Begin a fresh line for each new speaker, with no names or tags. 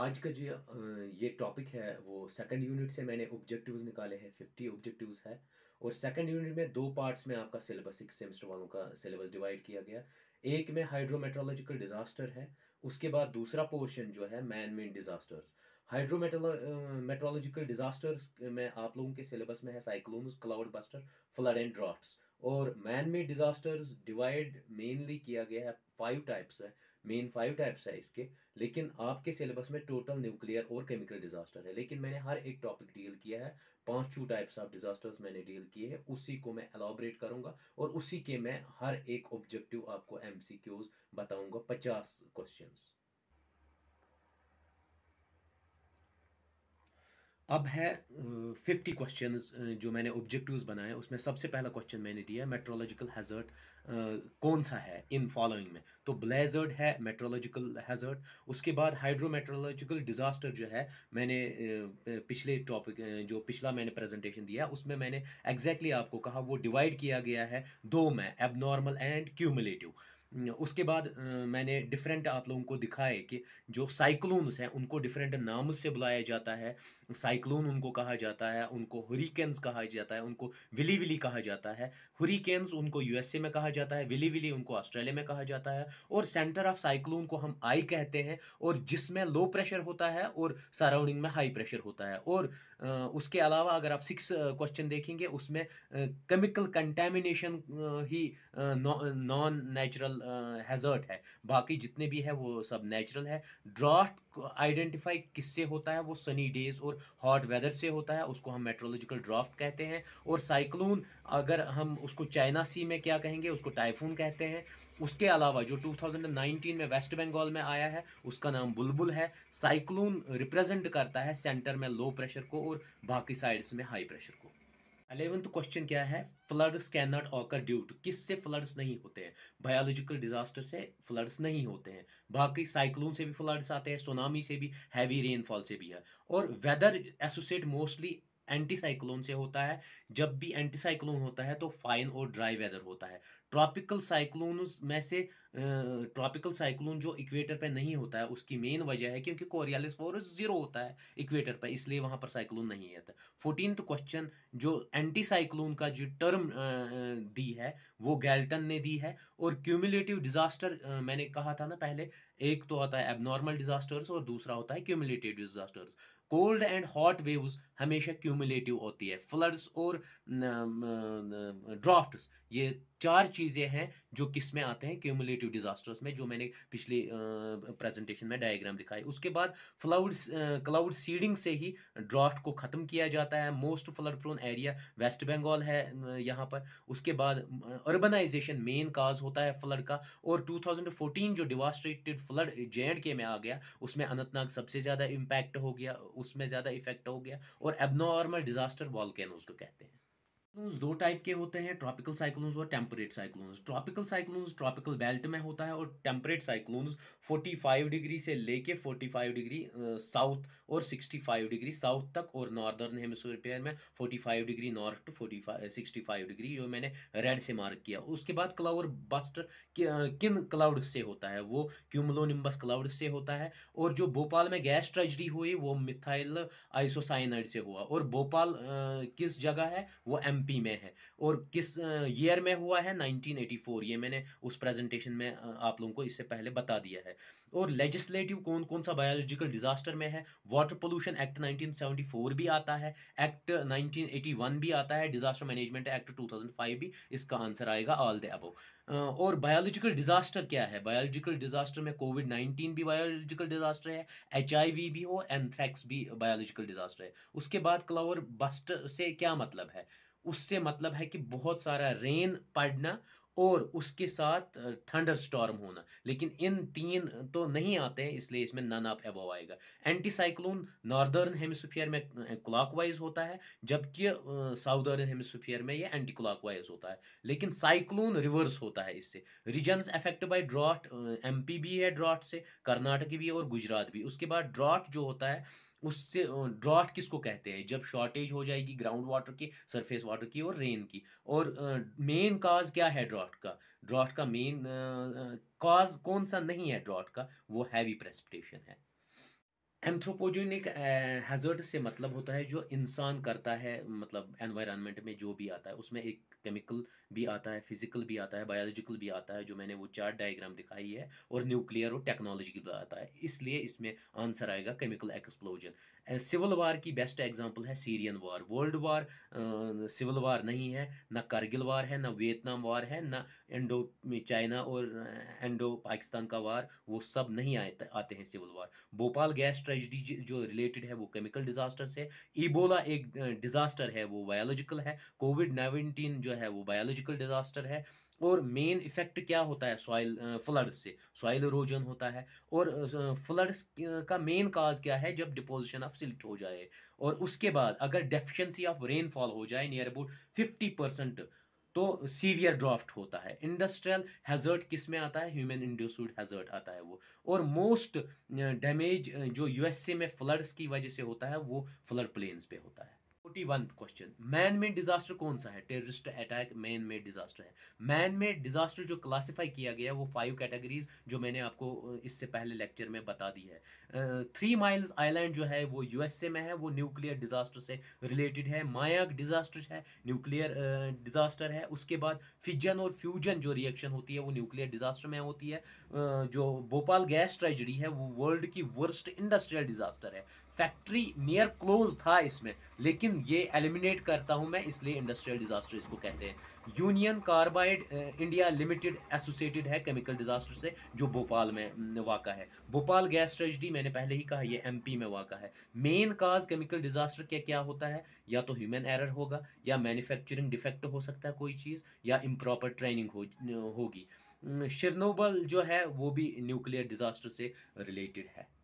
आज का जो ये टॉपिक है वो सेकंड यूनिट से मैंने ऑब्जेक्टिव्स निकाले हैं फिफ्टी ऑब्जेक्टिव्स है और सेकंड यूनिट में दो पार्ट्स में आपका सिलेबस सिक्स सेमेस्टर वालों का सिलेबस डिवाइड किया गया एक में हाइड्रोमेट्रोलॉजिकल डिजास्टर है उसके बाद दूसरा पोर्शन जो है man made disasters meteorological disasters में आप लोगों के सिलेबस में है cyclones cloud burst flood and draft और man made disasters divide mainly किया गया है फाइव टाइप्स है मेन फाइव टाइप्स है इसके लेकिन आपके सिलेबस में टोटल न्यूक्लियर और केमिकल डिज़ास्टर है लेकिन मैंने हर एक टॉपिक डील किया है छू टाइप्स ऑफ डिज़ास्टर्स मैंने डील किए हैं उसी को मैं एलाबरेट करूँगा और उसी के मैं हर एक ऑब्जेक्टिव आपको एम बताऊँगा पचास क्वेश्चन अब है फिफ्टी क्वेश्चन जो मैंने ऑब्जेक्टिव्स बनाए उसमें सबसे पहला क्वेश्चन मैंने दिया मेट्रोलॉजिकल हैजर्ट कौन सा है इन फॉलोइंग में तो ब्लेजर्ड है मेट्रोलॉजिकल हैजर्ट उसके बाद हाइड्रोमेट्रोलॉजिकल डिजास्टर जो है मैंने पिछले टॉपिक जो पिछला मैंने प्रेजेंटेशन दिया उसमें मैंने एग्जैक्टली exactly आपको कहा वो डिवाइड किया गया है दो में एबनॉर्मल एंड क्यूमुलेटिव उसके बाद मैंने डिफरेंट आप लोगों को दिखाए कि जो साइक्लोन्स हैं उनको डिफरेंट नाम से बुलाया जाता है साइक्लोन उनको कहा जाता है उनको हुरिकेन्स कहा जाता है उनको विली विली कहा जाता है हुरिकेन्स उनको यूएसए में कहा जाता है विली विली उनको ऑस्ट्रेलिया में कहा जाता है और सेंटर ऑफ साइक्लोन को हम आई कहते हैं और जिसमें लो प्रेशर होता है और सराउंडिंग में हाई प्रेशर होता है और उसके अलावा अगर आप सिक्स क्वेश्चन देखेंगे उसमें केमिकल कंटेमिनेशन ही नॉन नेचुरल हैज़र्ट है बाकी जितने भी है वो सब नेचुरल है ड्राफ्ट आइडेंटिफाई किससे होता है वो सनी डेज और हॉट वेदर से होता है उसको हम मेट्रोलॉजिकल ड्राफ्ट कहते हैं और साइक्लोन अगर हम उसको चाइना सी में क्या कहेंगे उसको टाइफून कहते हैं उसके अलावा जो 2019 में वेस्ट बंगाल में आया है उसका नाम बुलबुल है साइक्लोन रिप्रेजेंट करता है सेंटर में लो प्रेशर को और बाकी साइड्स में हाई प्रेशर को अलेवंथ क्वेश्चन क्या है floods can not occur due to किस से फ्लड्स नहीं होते हैं बायोलॉजिकल डिजास्टर से फ्लड्स नहीं होते हैं बाकी साइक्लोन से भी फ्लड्स आते हैं सोनामी से भी हैवी रेनफॉल से भी है और वेदर एसोसिएट मोस्टली एंटीसाइक्लोन से होता है जब भी एंटीसाइक्लोन होता है तो फाइन और ड्राई वेदर होता है ट्रॉपिकल साइक्लोन में से ट्रॉपिकल साइक्लोन जो इक्वेटर पर नहीं होता है उसकी मेन वजह है क्योंकि कोरियालिस फोरस जीरो होता है इक्वेटर पर इसलिए वहाँ पर साइक्लोन नहीं आता फोर्टीन क्वेश्चन जो एंटी साइक्लोन का जो टर्म दी है वो गैल्टन ने दी है और क्यूमुलेटिव डिजास्टर मैंने कहा था ना पहले एक तो होता है एबनॉर्मल डिजास्टर्स और दूसरा होता है cumulative disasters cold and hot waves हमेशा क्यूमिलेटिव होती है फ्लड्स और ड्राफ्ट्स ये चार चीज़ें हैं जो किस में आते हैं क्यूमुलेटिव डिजास्टर्स में जो मैंने पिछले प्रेजेंटेशन में डायग्राम दिखाई उसके बाद फ्लाउड क्लाउड सीडिंग से ही ड्राफ्ट को ख़त्म किया जाता है most flood prone area West Bengal है यहाँ पर उसके बाद अर्बनाइजेशन मेन काज होता है फ्लड का और 2014 जो डिवास्ट्रेटेड फ्लड जे एंड के में आ गया उसमें अनंतनाग सबसे ज़्यादा इम्पैक्ट हो गया उसमें ज़्यादा इफेक्ट हो गया और एबनॉर्मल डिजास्टर वॉल उसको कहते हैं साइक्लोन्स दो टाइप के होते हैं ट्रॉपिकल साइक्लोन्स और temperate cyclones tropical cyclones tropical belt में होता है और टेम्परेट साइक्लोन्स 45 डिग्री से लेके 45 डिग्री साउथ और 65 डिग्री साउथ तक और नॉर्दर्न हेमिसफेयर में 45 degree north to sixty five degree जो मैंने रेड से मार्क किया उसके बाद क्लाउड बस्टर किन क्लाउड से होता है वो क्यूमलोनिम्बस क्लाउड से होता है और जो भोपाल में गैस ट्रेजडी हुई वो मिथाइल आइसोसाइनाइड से हुआ और भोपाल किस जगह है वो एम एमपी में है और किस ईयर में हुआ है 1984 ये मैंने उस प्रेजेंटेशन में आप लोगों को इससे पहले बता दिया है और लेजिस्लेटिव कौन कौन सा बायोलॉजिकल डिजास्टर में है वाटर पोल्यूशन एक्ट 1974 भी आता है एक्ट 1981 भी आता है डिजास्टर मैनेजमेंट एक्ट 2005 भी इसका आंसर आएगा ऑल द अबो और बायोलॉजिकल डिजास्टर क्या है बायोलॉजिकल डिजास्टर में कोविड 19 भी बायोलॉजिकल डिजास्टर है एच भी हो एंथ्रैक्स भी बायोलॉजिकल डिजास्टर है उसके बाद क्लावर बस्ट से क्या मतलब है उससे मतलब है कि बहुत सारा रेन पड़ना और उसके साथ थंडर स्टॉर्म होना लेकिन इन तीन तो नहीं आते हैं इसलिए इसमें नन ऑफ एबो आएगा एंटी साइक्लोन नॉर्दर्न हेमिसफियर में क्लॉकवाइज होता है जबकि साउदर्न हेमिसफियर में ये एंटी क्लॉकवाइज होता है लेकिन साइक्लोन रिवर्स होता है इससे रीजन्स अफेक्ट बाय ड्रॉट पी भी है ड्रॉट से कर्नाटक भी और गुजरात भी उसके बाद ड्रॉट जो होता है उससे ड्रॉट किसको कहते हैं जब शॉर्टेज हो जाएगी ग्राउंड वाटर की सरफेस वाटर की और रेन की और मेन काज क्या है ड्रॉट का ड्रॉट का मेन काज कौन सा नहीं है ड्रॉट का वो हैवी प्रेसिपिटेशन है एंथ्रोपोजेनिक हैजर्ड eh, से मतलब होता है जो इंसान करता है मतलब एनवायरनमेंट में जो भी आता है उसमें एक केमिकल भी आता है फिजिकल भी आता है बायोलॉजिकल भी आता है जो मैंने वो चार डायग्राम दिखाई है और न्यूक्लियर और टेक्नोलॉजी भी आता है इसलिए इसमें आंसर आएगा केमिकल एक्सप्लोजन सिविल वार की बेस्ट एग्जाम्पल है Syrian war world war civil war नहीं है ना करगिल वार है ना वियतनाम वार है ना इंडो चाइना और इंडो eh, पाकिस्तान का वार वो सब नहीं आते आते हैं civil war Bhopal gas tragedy जो रिलेटेड है वो केमिकल डिजास्टर से इबोला एक डिजास्टर है वो बायोलॉजिकल है कोविड नाइन्टीन जो है वो बायोलॉजिकल डिजास्टर है और मेन इफेक्ट क्या होता है सॉइल फ्लड्स से सॉइल इरोजन होता है और फ्लड्स का मेन काज क्या है जब डिपोजिशन ऑफ सिल्ट हो जाए और उसके बाद अगर डेफिशिएंसी ऑफ रेनफॉल हो जाए नियर अबाउट फिफ्टी परसेंट तो सीवियर ड्राफ्ट होता है इंडस्ट्रियल हैजर्ट किस में आता है ह्यूमन इंड्यूस्ड हैजर्ट आता है वो और मोस्ट डैमेज uh, uh, जो यूएसए में फ्लड्स की वजह से होता है वो फ्लड प्लेन्स पे होता है forty one question man made disaster कौन सा है terrorist attack man made disaster है मैन मेड डिजास्टर जो क्लासिफाई किया गया है वो फाइव कैटेगरीज जो मैंने आपको इससे पहले लेक्चर में बता दी है थ्री माइल्स आइलैंड जो है वो यूएसए में है वो न्यूक्लियर डिजास्टर से रिलेटेड है मायाक डिजास्टर है न्यूक्लियर डिजास्टर है उसके बाद फिजन और फ्यूजन जो रिएक्शन होती है वो न्यूक्लियर डिजास्टर में होती है uh, जो भोपाल गैस ट्रेजडी है वो वर्ल्ड की वर्स्ट इंडस्ट्रियल डिजास्टर है फैक्ट्री नियर क्लोज था इसमें लेकिन ये एलिमिनेट करता हूँ मैं इसलिए इंडस्ट्रियल डिजास्टर इसको कहते हैं Union Carbide India Limited associated है केमिकल डिजास्टर से जो भोपाल में वाक़ा है भोपाल गैस ट्रेजिडी मैंने पहले ही कहा ये एमपी में वाक़ा है मेन काज केमिकल डिजास्टर क्या क्या होता है या तो ह्यूमन एरर होगा या मैन्युफैक्चरिंग डिफेक्ट हो सकता है कोई चीज़ या इम्प्रॉपर ट्रेनिंग हो, होगी शिरनोबल जो है वो भी न्यूक्लियर डिज़ास्टर से रिलेटेड है